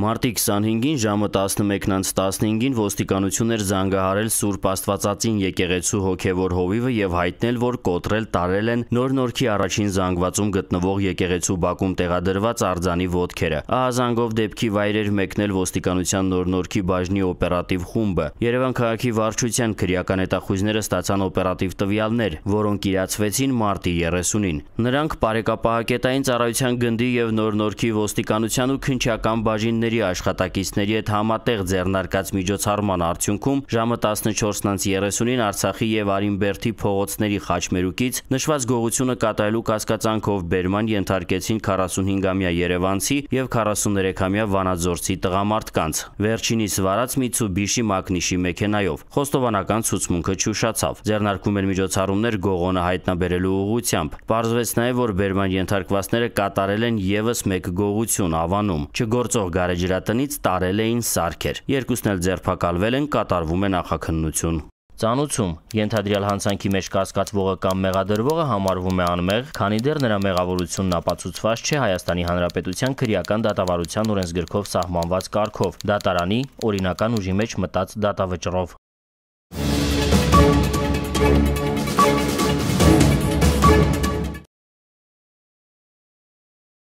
Մարտի 25-ին ժամը 11:15-ին ոստիկանություններ զանգահարել Սուրբ Աստվածածին եկեղեցու հոգևոր հովիվը եւ հայտնել, որ կոտրել տարել են Նոր-Նորքի առաջին զանգվածում գտնվող եկեղեցու բակում տեղադրված արձանի ոդքերը։ Ահազանգով դեպքի վայրեր մեկնել ոստիկանության Նոր-Նորքի բաժնի օպերատիվ խումբը։ Երևան քաղաքի վարչության քրեական հետախույզները ստացան օպերատիվ տվյալներ, որոնք իրացվեցին մարտի 30-ին։ Նրանք բարեկապահակետային ծառայության գնդի եւ Նոր-Նորքի ոստիկանության ու քնչական բաժին կենտրոնների աշխատակիցների հետ համատեղ ձեռնարկած միջոցառման արդյունքում ժամը 14:30-ին Արցախի եւ Արիմբերթի փողոցների խաչմերուկից նշված գողությունը կատարելու կասկածանքով բերման ենթարկեցին 45-ամյա Երևանցի եւ 43-ամյա Վանաձորցի տղամարդկանց։ Վերջինիս վարած Mitsubishi Magnishi մեքենայով խոստովանական ցուցմունքը չուշացավ։ Ձեռնարկում են միջոցառումներ գողոնը հայտնաբերելու ուղղությամբ։ Պարզվեց նաեւ որ բերման ենթարկվածները կատարել են եւս մեկ գողություն ավանում։ Չգործող Քարեջրատնից տարել էին սարքեր։ Երկուսն էլ ձերբակալվել են, կատարվում է նախաքննություն։ Ծանուցում ենթադրյալ հանցանքի մեջ կասկածվողը կամ մեղադրվողը համարվում է անմեղ, քանի դեռ նրա մեղավորությունն ապացուցված չէ Հայաստանի Հանրապետության քրեական դատավարության օրենսգրքով սահմանված կարգով, դատարանի օրինական ուժի մեջ մտած դատավճռով։